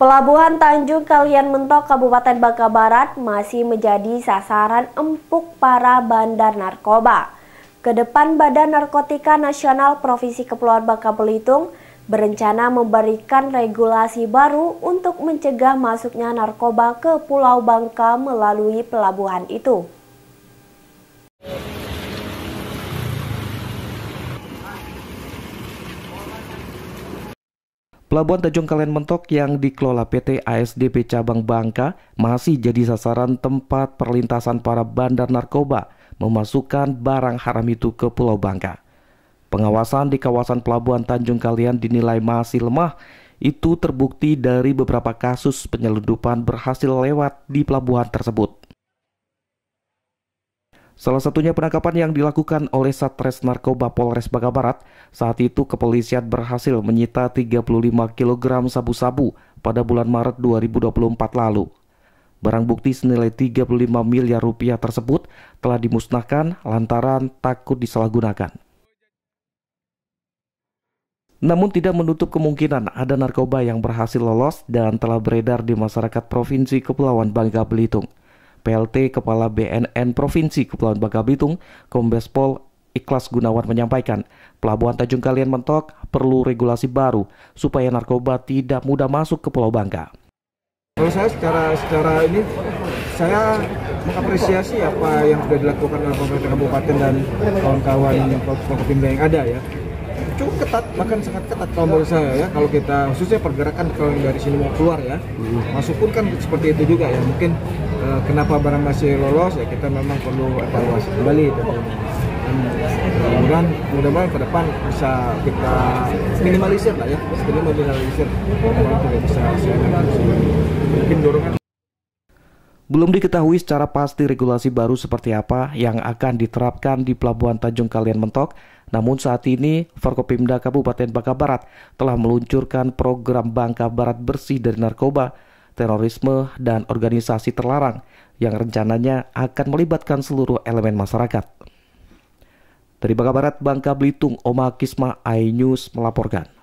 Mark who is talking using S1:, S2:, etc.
S1: Pelabuhan Tanjung Kalian Mentok Kabupaten Bangka Barat masih menjadi sasaran empuk para bandar narkoba. Kedepan Badan Narkotika Nasional Provinsi Kepulauan Bangka Belitung berencana memberikan regulasi baru untuk mencegah masuknya narkoba ke Pulau Bangka melalui pelabuhan itu.
S2: Pelabuhan Tanjung Kalian Mentok yang dikelola PT ASDP Cabang Bangka masih jadi sasaran tempat perlintasan para bandar narkoba memasukkan barang haram itu ke Pulau Bangka. Pengawasan di kawasan pelabuhan Tanjung Kalian dinilai masih lemah. Itu terbukti dari beberapa kasus penyelundupan berhasil lewat di pelabuhan tersebut. Salah satunya penangkapan yang dilakukan oleh Satres Narkoba Polres Bangka Barat. Saat itu kepolisian berhasil menyita 35 kg sabu-sabu pada bulan Maret 2024 lalu. Barang bukti senilai 35 miliar rupiah tersebut telah dimusnahkan lantaran takut disalahgunakan. Namun tidak menutup kemungkinan ada narkoba yang berhasil lolos dan telah beredar di masyarakat Provinsi Kepulauan Bangka Belitung. PLT Kepala BNN Provinsi Kepulauan Bangka Belitung, Kombes Pol Ikhlas Gunawan menyampaikan, pelabuhan Tanjung Kalian mentok perlu regulasi baru supaya narkoba tidak mudah masuk ke Pulau Bangka.
S3: Kalau saya secara secara ini saya mengapresiasi apa yang sudah dilakukan oleh pemerintah kabupaten dan kawan-kawan yang ada ya cukup ketat bahkan sangat ketat kalau menurut saya ya kalau kita khususnya pergerakan kalau dari sini mau keluar ya hmm. masuk pun kan seperti itu juga ya mungkin eh, kenapa barang masih lolos ya kita memang perlu evaluasi kembali tentunya mudah-mudahan mudah-mudahan ke depan bisa kita minimalisir lah ya setidaknya minimalisir kalau bisa
S2: mungkin dorongan belum diketahui secara pasti regulasi baru seperti apa yang akan diterapkan di Pelabuhan Tanjung Kalian Mentok, namun saat ini, Forkopimda Kabupaten Bangka Barat telah meluncurkan program Bangka Barat bersih dari narkoba, terorisme, dan organisasi terlarang yang rencananya akan melibatkan seluruh elemen masyarakat. Dari Bangka Barat, Bangka Belitung, Oma Kisma, iNews melaporkan.